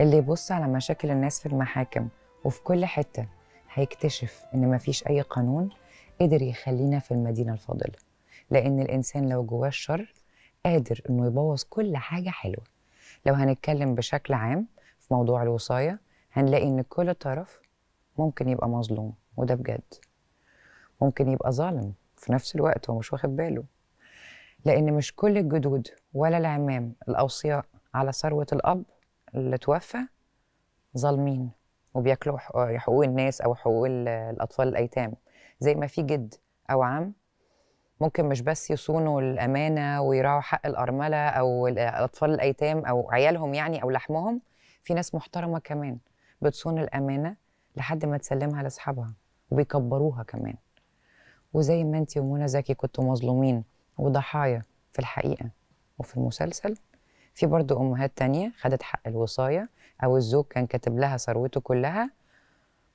اللي يبص على مشاكل الناس في المحاكم وفي كل حتة هيكتشف إن مفيش أي قانون قدر يخلينا في المدينة الفاضلة لأن الإنسان لو جواه الشر قادر إنه يبوظ كل حاجة حلوة لو هنتكلم بشكل عام في موضوع الوصاية هنلاقي إن كل طرف ممكن يبقى مظلوم وده بجد ممكن يبقى ظالم في نفس الوقت هو مش واخد باله لأن مش كل الجدود ولا العمام الأوصياء على ثروة الأب اللي توفى ظالمين وبياكلوا حقوق الناس او حقوق الاطفال الايتام زي ما في جد او عم ممكن مش بس يصونوا الامانه ويراعوا حق الارمله او الاطفال الايتام او عيالهم يعني او لحمهم في ناس محترمه كمان بتصون الامانه لحد ما تسلمها لاصحابها وبيكبروها كمان وزي ما انت ومنى زكي كنتوا مظلومين وضحايا في الحقيقه وفي المسلسل في برضو امهات تانية خدت حق الوصايه او الزوج كان كاتب لها ثروته كلها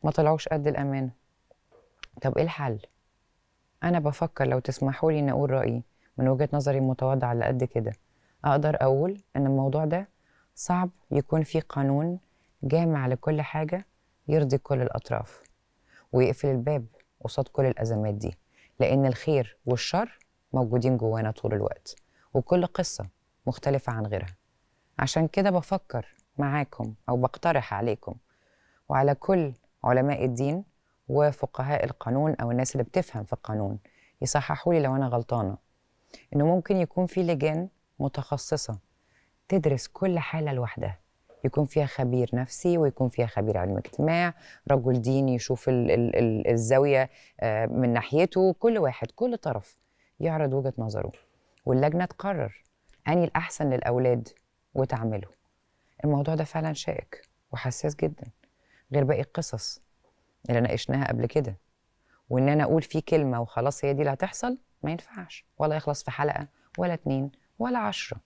ما طلعوش قد الامانه طب ايه الحل انا بفكر لو تسمحوا لي ان اقول رايي من وجهه نظري المتواضعه على قد كده اقدر اقول ان الموضوع ده صعب يكون في قانون جامع لكل حاجه يرضي كل الاطراف ويقفل الباب قصاد كل الازمات دي لان الخير والشر موجودين جوانا طول الوقت وكل قصه مختلفة عن غيرها عشان كده بفكر معاكم أو بقترح عليكم وعلى كل علماء الدين وفقهاء القانون أو الناس اللي بتفهم في القانون يصححوا لي لو أنا غلطانة إنه ممكن يكون في لجان متخصصة تدرس كل حالة لوحدها يكون فيها خبير نفسي ويكون فيها خبير علم اجتماع رجل ديني يشوف الـ الـ الـ الزاوية آه، من ناحيته كل واحد كل طرف يعرض وجهة نظره واللجنة تقرر أني الأحسن للأولاد وتعمله الموضوع ده فعلا شائك وحساس جدا غير باقي القصص اللي ناقشناها قبل كده وإن أنا أقول فيه كلمة وخلاص هي دي اللي هتحصل ما ينفعش ولا يخلص في حلقة ولا اتنين ولا عشرة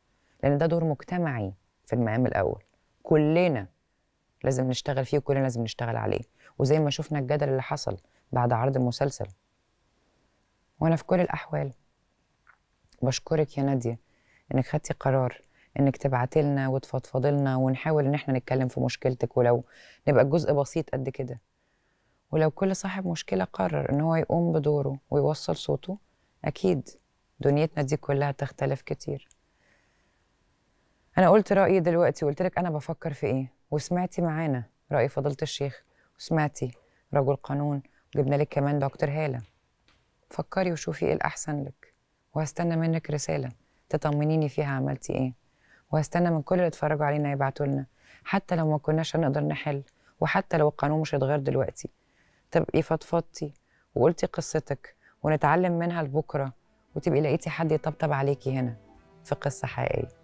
لأن ده دور مجتمعي في المقام الأول كلنا لازم نشتغل فيه وكلنا لازم نشتغل عليه وزي ما شفنا الجدل اللي حصل بعد عرض المسلسل وأنا في كل الأحوال بشكرك يا نادية انك خدتي قرار انك تبعتي لنا وتفضفضي لنا ونحاول ان احنا نتكلم في مشكلتك ولو نبقى الجزء بسيط قد كده ولو كل صاحب مشكله قرر ان هو يقوم بدوره ويوصل صوته اكيد دنيتنا دي كلها تختلف كتير انا قلت رايي دلوقتي وقلت لك انا بفكر في ايه وسمعتي معانا راي فضلت الشيخ وسمعتي رجل قانون جبنا لك كمان دكتور هاله فكري وشوفي ايه الاحسن لك وهستنى منك رساله تطمنيني فيها عملتي ايه وهستنى من كل اللي اتفرجوا علينا يبعتوا لنا حتى لو ما كناش هنقدر نحل وحتى لو القانون مش هيتغير دلوقتي تبقي فضفضتي وقلتي قصتك ونتعلم منها لبكره وتبقي لقيتي حد يطبطب عليكي هنا في قصه حقيقيه